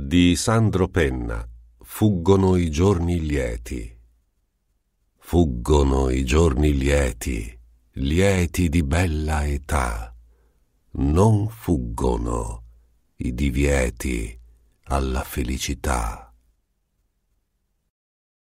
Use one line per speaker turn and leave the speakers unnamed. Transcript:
Di Sandro Penna Fuggono i giorni lieti. Fuggono i giorni lieti, lieti di bella età. Non fuggono i divieti alla felicità.